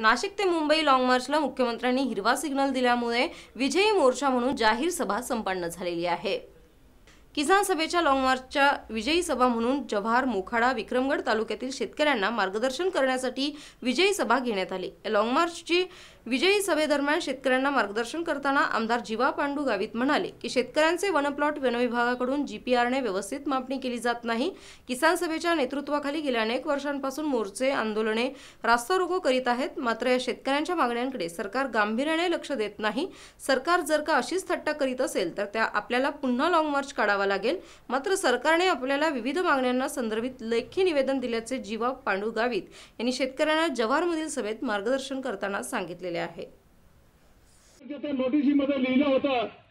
नाशिक ते मुंबई लाँग मार्चला मुख्यमंत्र्यांनी हिरवा सिग्नल दिल्यामुळे विजयी मोर्चा म्हणून जाहीर सभा संपन्न झालेली आहे किसान सभेच्या लॉंग मार्चच्या विजयी सभा म्हणून जव्हार मोखाडा विक्रमगड तालुक्यातील शेतकऱ्यांना मार्गदर्शन करण्यासाठी विजयी सभा घेण्यात आली या लाँग मार्चची विजयी सभेदरम्यान शेतकऱ्यांना मार्गदर्शन करताना आमदार जीवा पांडू गावित म्हणाले की शेतकऱ्यांचे वनप्लॉट वनविभागाकडून जीपीआरने व्यवस्थित मापणी केली जात नाही किसान सभेच्या नेतृत्वाखाली गेल्या अनेक वर्षांपासून मोर्चे आंदोलने रास्ता रोको करीत आहेत मात्र या शेतकऱ्यांच्या मागण्यांकडे सरकार गांभीर्याने लक्ष देत नाही सरकार जर का अशीच थट्टा करीत असेल तर त्या आपल्याला पुन्हा लॉंग मार्च काढावा लागेल मात्र सरकारने आपल्याला विविध मागण्यांना संदर्भित लेखी निवेदन दिल्याचे जीवा पांडू गावित यांनी शेतकऱ्यांना जव्हारमधील सभेत मार्गदर्शन करताना सांगितले केलेले आहे नोटीसीमध्ये लिहिलं होतं